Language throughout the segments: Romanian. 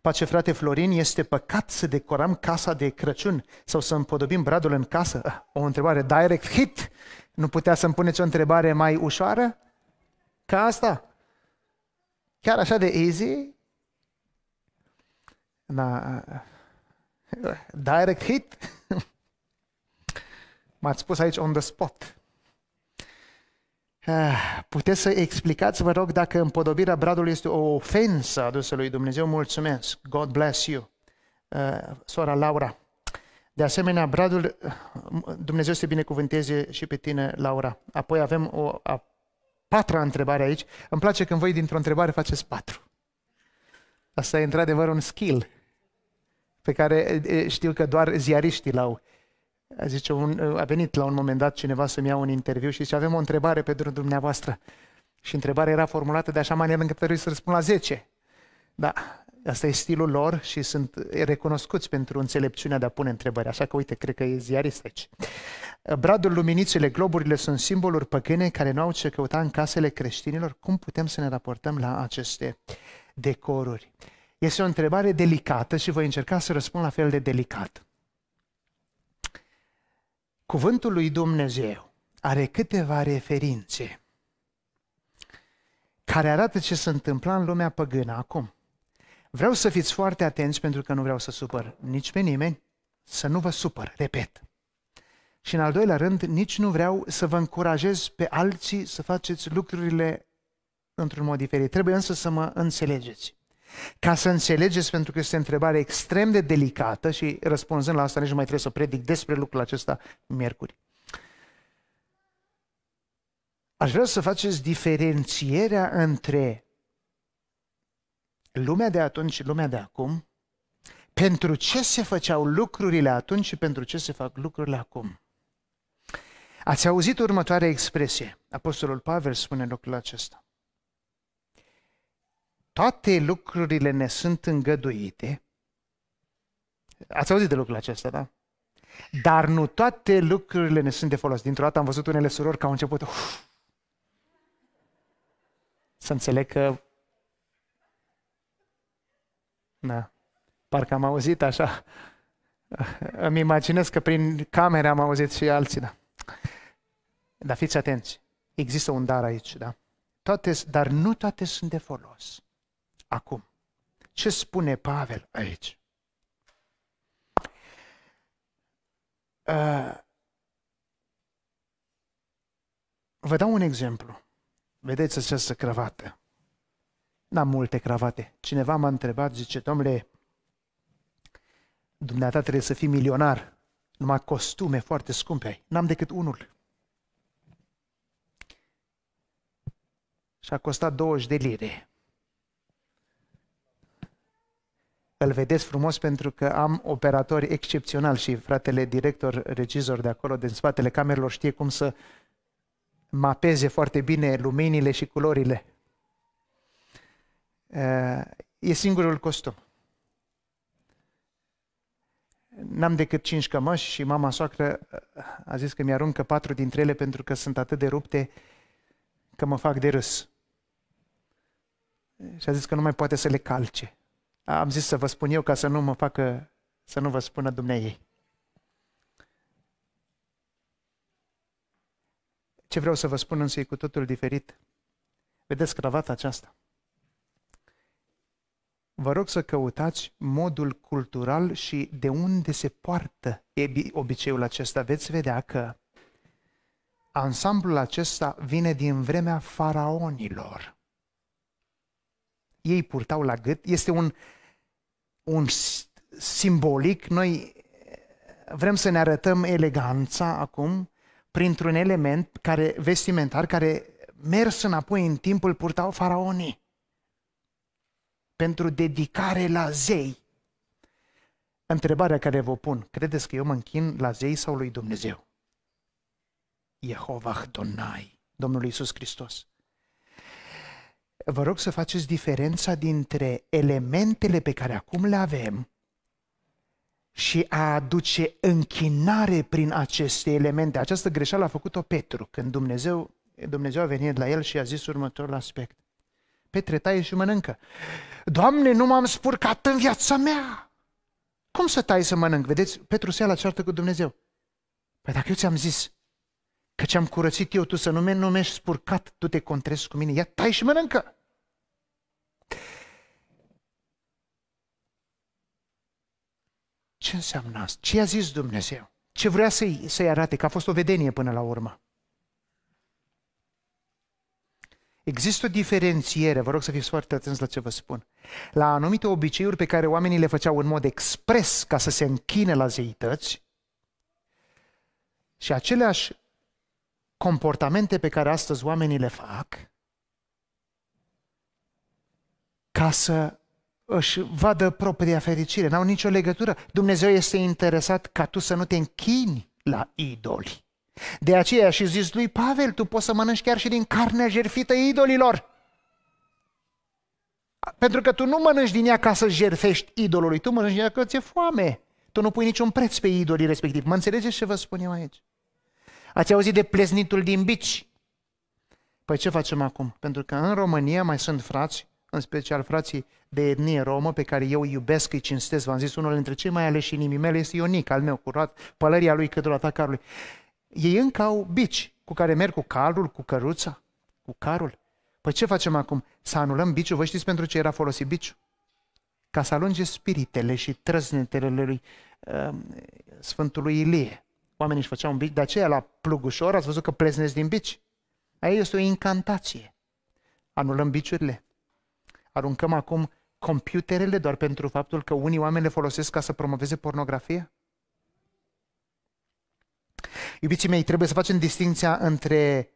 Pace frate Florin, este păcat să decorăm casa de Crăciun sau să împodobim bradul în casă? Ah, o întrebare direct hit! Nu putea să-mi puneți o întrebare mai ușoară ca asta? Chiar așa de easy? Da. Direct hit? M-ați spus aici on the spot. Ah, puteți să explicați, vă rog, dacă împodobirea bradului este o ofensă adusă lui Dumnezeu? Mulțumesc! God bless you! Ah, sora Laura. De asemenea, bradul, Dumnezeu să binecuvânteze și pe tine, Laura. Apoi avem o a patra întrebare aici. Îmi place când voi dintr-o întrebare faceți patru. Asta e într-adevăr un skill pe care știu că doar ziariștii l-au zice, un, a venit la un moment dat cineva să-mi ia un interviu și zice, avem o întrebare pentru dumneavoastră. Și întrebarea era formulată de așa manieră încât trebuie să răspund la 10. Da, asta e stilul lor și sunt recunoscuți pentru înțelepciunea de a pune întrebări. Așa că, uite, cred că e ziarist aici. Bradul, luminițele, globurile sunt simboluri păgâne care nu au ce căuta în casele creștinilor. Cum putem să ne raportăm la aceste decoruri? Este o întrebare delicată și voi încerca să răspund la fel de delicat. Cuvântul lui Dumnezeu are câteva referințe care arată ce se întâmpla în lumea păgână acum. Vreau să fiți foarte atenți pentru că nu vreau să supăr nici pe nimeni, să nu vă supăr, repet. Și în al doilea rând, nici nu vreau să vă încurajez pe alții să faceți lucrurile într-un mod diferit. Trebuie însă să mă înțelegeți. Ca să înțelegeți, pentru că este o întrebare extrem de delicată și răspunzând la asta nici nu mai trebuie să predic despre lucrul acesta miercuri. Aș vrea să faceți diferențierea între lumea de atunci și lumea de acum, pentru ce se făceau lucrurile atunci și pentru ce se fac lucrurile acum. Ați auzit următoarea expresie. Apostolul Pavel spune lucrul acesta toate lucrurile ne sunt îngăduite. Ați auzit de lucrul acesta, da? Dar nu toate lucrurile ne sunt de folos. Dintr-o dată am văzut unele surori că au început uf, să înțeleg că da, parcă am auzit așa. Îmi imaginez că prin camere am auzit și alții, da. Dar fiți atenți, există un dar aici, da? Toate, dar nu toate sunt de folos acum. Ce spune Pavel aici? Uh, vă dau un exemplu. Vedeți această cravată. N-am multe cravate. Cineva m-a întrebat, zice, domnule, dumneata trebuie să fii milionar, numai costume foarte scumpe ai. N-am decât unul. Și a costat 20 de lire. îl vedeți frumos pentru că am operatori excepționali și fratele director, regizor de acolo, din spatele camerelor, știe cum să mapeze foarte bine luminile și culorile. E singurul costum. N-am decât cinci cămăși și mama soacră a zis că mi-aruncă patru dintre ele pentru că sunt atât de rupte că mă fac de râs. Și a zis că nu mai poate să le calce. Am zis să vă spun eu ca să nu mă facă, să nu vă spună dumneai. Ce vreau să vă spun însă e cu totul diferit. Vedeți cravata aceasta. Vă rog să căutați modul cultural și de unde se poartă obiceiul acesta. Veți vedea că ansamblul acesta vine din vremea faraonilor. Ei purtau la gât, este un un simbolic, noi eh, vrem să ne arătăm eleganța acum printr-un element care, vestimentar care mers înapoi în timpul purtau faraonii pentru dedicare la zei. Întrebarea care vă pun, credeți că eu mă închin la zei sau lui Dumnezeu? Jehovah Donai, Domnul Iisus Hristos vă rog să faceți diferența dintre elementele pe care acum le avem și a aduce închinare prin aceste elemente. Această greșeală a făcut-o Petru, când Dumnezeu, Dumnezeu a venit la el și a zis următorul aspect. Petre, taie și mănâncă. Doamne, nu m-am spurcat în viața mea! Cum să tai să mănânc? Vedeți, Petru se ia la ceartă cu Dumnezeu. Păi dacă eu ți-am zis că ce-am curățit eu, tu să nu mă numești spurcat, tu te contrezi cu mine, ia tai și mănâncă! ce înseamnă asta? Ce a zis Dumnezeu? Ce vrea să-i, să, -i, arate? Că a fost o vedenie până la urmă. Există o diferențiere, vă rog să fiți foarte atenți la ce vă spun, la anumite obiceiuri pe care oamenii le făceau în mod expres ca să se închine la zeități și aceleași comportamente pe care astăzi oamenii le fac ca să își vadă propria fericire, n-au nicio legătură. Dumnezeu este interesat ca tu să nu te închini la idoli. De aceea și zis lui Pavel, tu poți să mănânci chiar și din carnea jerfită idolilor. Pentru că tu nu mănânci din ea ca să jerfești idolului, tu mănânci din ea că ți-e foame. Tu nu pui niciun preț pe idolii respectiv. Mă înțelegeți ce vă spun eu aici? Ați auzit de pleznitul din bici? Păi ce facem acum? Pentru că în România mai sunt frați în special frații de etnie romă, pe care eu iubesc, îi cinstesc, v-am zis, unul dintre cei mai aleși inimii mele este Ionic, al meu, curat, pălăria lui cădul atacarului. Ei încă au bici cu care merg cu calul, cu căruța, cu carul. Păi ce facem acum? Să anulăm biciul? Vă știți pentru ce era folosit biciul? Ca să alunge spiritele și trăznetele lui uh, Sfântului Ilie. Oamenii își făceau un bici, de aceea la plugușor ați văzut că pleznesc din bici. Aia este o incantație. Anulăm biciurile aruncăm acum computerele doar pentru faptul că unii oameni le folosesc ca să promoveze pornografie? Iubiții mei, trebuie să facem distinția între,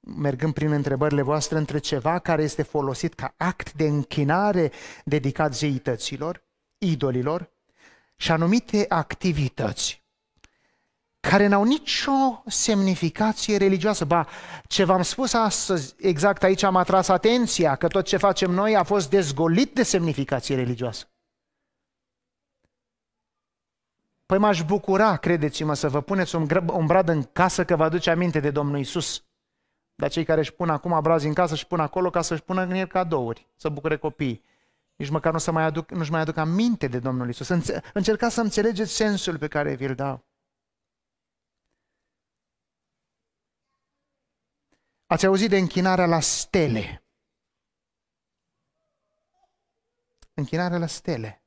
mergând prin întrebările voastre, între ceva care este folosit ca act de închinare dedicat zeităților, idolilor, și anumite activități care n-au nicio semnificație religioasă. Ba, ce v-am spus astăzi, exact aici am atras atenția, că tot ce facem noi a fost dezgolit de semnificație religioasă. Păi m-aș bucura, credeți-mă, să vă puneți un, grăb, un brad în casă că vă aduce aminte de Domnul Isus. Dar cei care își pun acum brazi în casă, își pun acolo ca să-și pună în el cadouri, să bucure copiii. Nici măcar nu să mai aduc, nu-și mai aduc aminte de Domnul Isus. Încercați să înțelegeți sensul pe care vi-l dau. Ați auzit de închinarea la stele. Închinarea la stele.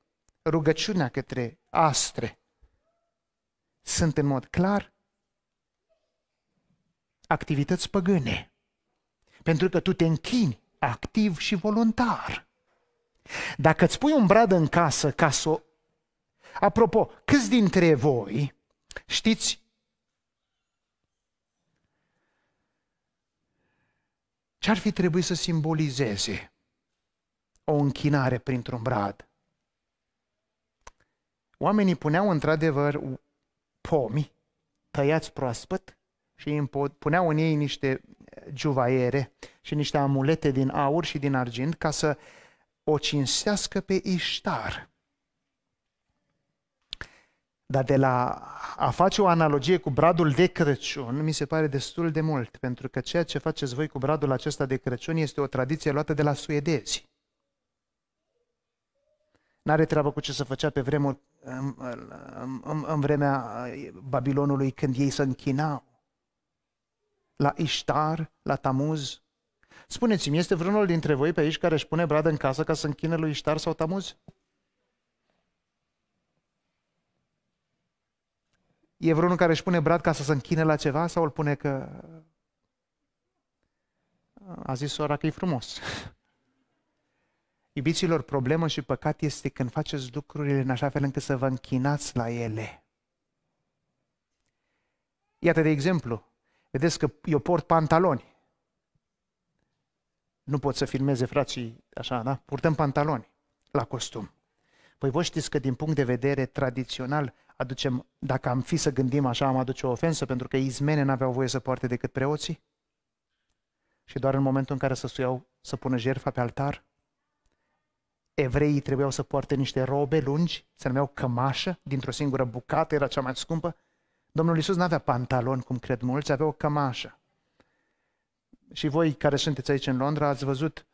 Rugăciunea către astre. Sunt în mod clar activități păgâne. Pentru că tu te închini activ și voluntar. Dacă îți pui un brad în casă ca să... Apropo, câți dintre voi știți Ce ar fi trebuit să simbolizeze o închinare printr-un brad? Oamenii puneau într-adevăr pomi tăiați proaspăt și puneau în ei niște juvaiere și niște amulete din aur și din argint ca să o cinstească pe Iștar. Dar de la a face o analogie cu bradul de Crăciun, mi se pare destul de mult, pentru că ceea ce faceți voi cu bradul acesta de Crăciun este o tradiție luată de la suedezi. N-are treabă cu ce se făcea pe vremuri, în, în, în vremea uh, Babilonului când ei se închinau. La Iștar, la Tamuz. Spuneți-mi, este vreunul dintre voi pe aici care își pune brad în casă ca să închine lui Iștar sau Tamuz? E vreunul care își pune brad ca să se închine la ceva sau îl pune că... A zis sora că e frumos. Iubiților, problemă și păcat este când faceți lucrurile în așa fel încât să vă închinați la ele. Iată de exemplu, vedeți că eu port pantaloni. Nu pot să filmeze frații așa, da? Purtăm pantaloni la costum. Păi voi știți că din punct de vedere tradițional, aducem, dacă am fi să gândim așa, am aduce o ofensă pentru că izmene n-aveau voie să poarte decât preoții? Și doar în momentul în care să suiau să pună jertfa pe altar, evreii trebuiau să poarte niște robe lungi, se numeau cămașă, dintr-o singură bucată, era cea mai scumpă. Domnul Iisus n-avea pantalon, cum cred mulți, avea o cămașă. Și voi care sunteți aici în Londra ați văzut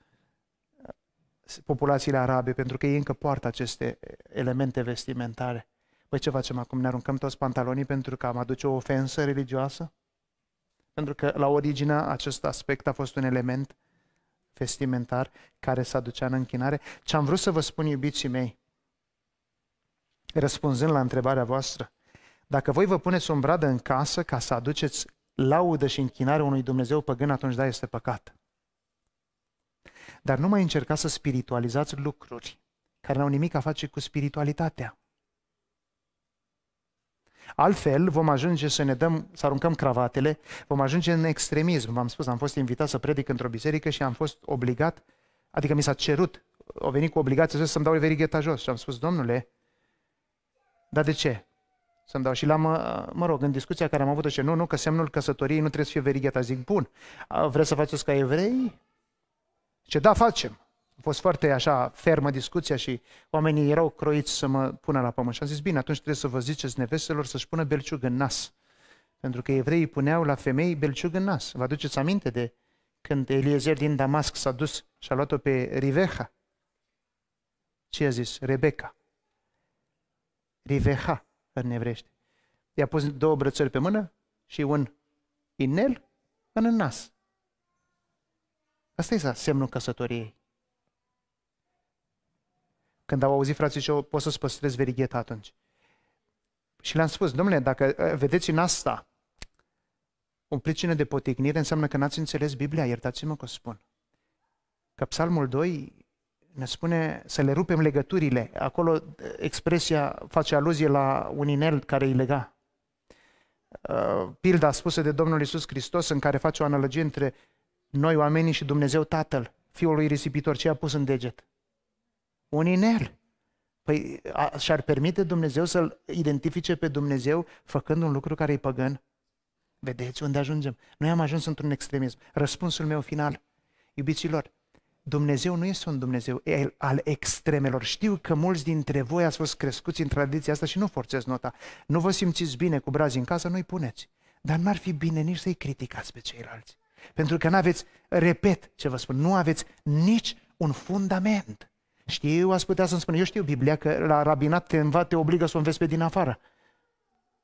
uh, populațiile arabe, pentru că ei încă poartă aceste uh, elemente vestimentare. Păi ce facem acum? Ne aruncăm toți pantalonii pentru că am aduce o ofensă religioasă? Pentru că la origine acest aspect a fost un element vestimentar care s-a ducea în închinare. Ce am vrut să vă spun, iubiții mei, răspunzând la întrebarea voastră, dacă voi vă puneți o bradă în casă ca să aduceți laudă și închinare unui Dumnezeu păgân, atunci da, este păcat. Dar nu mai încercați să spiritualizați lucruri care n-au nimic a face cu spiritualitatea. Altfel, vom ajunge să ne dăm, să aruncăm cravatele, vom ajunge în extremism. V-am spus, am fost invitat să predic într-o biserică și am fost obligat, adică mi s-a cerut, o venit cu obligația să-mi dau verigheta jos. Și am spus, domnule, dar de ce? Să-mi dau. Și l-am, mă rog, în discuția care am avut-o ce nu, nu, că semnul căsătoriei nu trebuie să fie verigheta. Zic, bun, vreți să faceți ca evrei? Ce da, facem. A fost foarte așa fermă discuția și oamenii erau croiți să mă pună la pământ. Și am zis, bine, atunci trebuie să vă ziceți neveselor să-și pună belciug în nas. Pentru că evreii puneau la femei belciug în nas. Vă aduceți aminte de când Eliezer din Damasc s-a dus și a luat-o pe Riveha? Ce a zis? Rebecca. Riveha în evrește. I-a pus două brățări pe mână și un inel în nas. Asta e semnul căsătoriei. Când au auzit frații și eu, pot să-ți păstrez verigheta atunci. Și le-am spus, domnule, dacă ă, vedeți în asta o pricină de poticnire, înseamnă că n-ați înțeles Biblia, iertați-mă că o spun. Că Psalmul 2 ne spune să le rupem legăturile. Acolo ă, expresia face aluzie la un inel care îi lega. Ă, pilda spusă de Domnul Isus Hristos în care face o analogie între noi oamenii și Dumnezeu Tatăl, Fiul lui Risipitor, ce a pus în deget un inel. Păi a, și-ar permite Dumnezeu să-L identifice pe Dumnezeu făcând un lucru care e păgân? Vedeți unde ajungem. Noi am ajuns într-un extremism. Răspunsul meu final, iubiților, Dumnezeu nu este un Dumnezeu el, al extremelor. Știu că mulți dintre voi ați fost crescuți în tradiția asta și nu forțez nota. Nu vă simțiți bine cu brazi în casă, nu-i puneți. Dar n-ar fi bine nici să-i criticați pe ceilalți. Pentru că nu aveți, repet ce vă spun, nu aveți nici un fundament. Știu, ați putea să-mi spune, eu știu Biblia că la rabinat te învață, te obligă să o înveți pe din afară.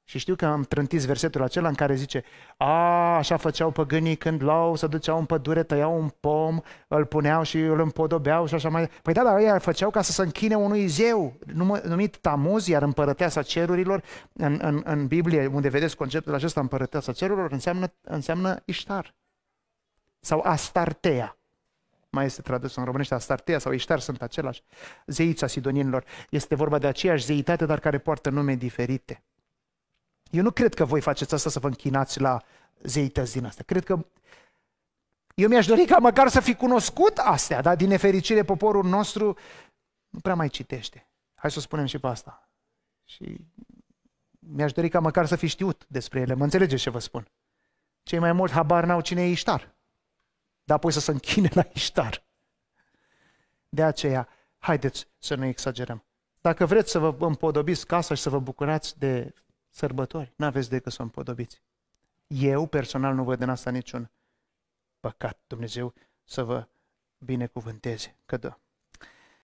Și știu că am trântit versetul acela în care zice, a, așa făceau păgânii când luau, se duceau în pădure, tăiau un pom, îl puneau și îl împodobeau și așa mai Păi da, dar ei făceau ca să se închine unui zeu numit Tamuz, iar împărăteasa cerurilor, în, în, în Biblie, unde vedeți conceptul acesta, împărăteasa cerurilor, înseamnă, înseamnă Iștar sau Astartea mai este tradus în românește, Astartea sau Iștar sunt același, zeița sidonienilor. Este vorba de aceeași zeitate, dar care poartă nume diferite. Eu nu cred că voi faceți asta să vă închinați la zeități din asta. Cred că eu mi-aș dori ca măcar să fi cunoscut astea, dar din nefericire poporul nostru nu prea mai citește. Hai să o spunem și pe asta. Și mi-aș dori ca măcar să fi știut despre ele. Mă înțelegeți ce vă spun? Cei mai mulți habar n-au cine e Iștar dar apoi să se închine la iștar. De aceea, haideți să nu exagerăm. Dacă vreți să vă împodobiți casa și să vă bucurați de sărbători, nu aveți decât să împodobiți. Eu personal nu văd în asta niciun păcat. Dumnezeu să vă binecuvânteze. Că da.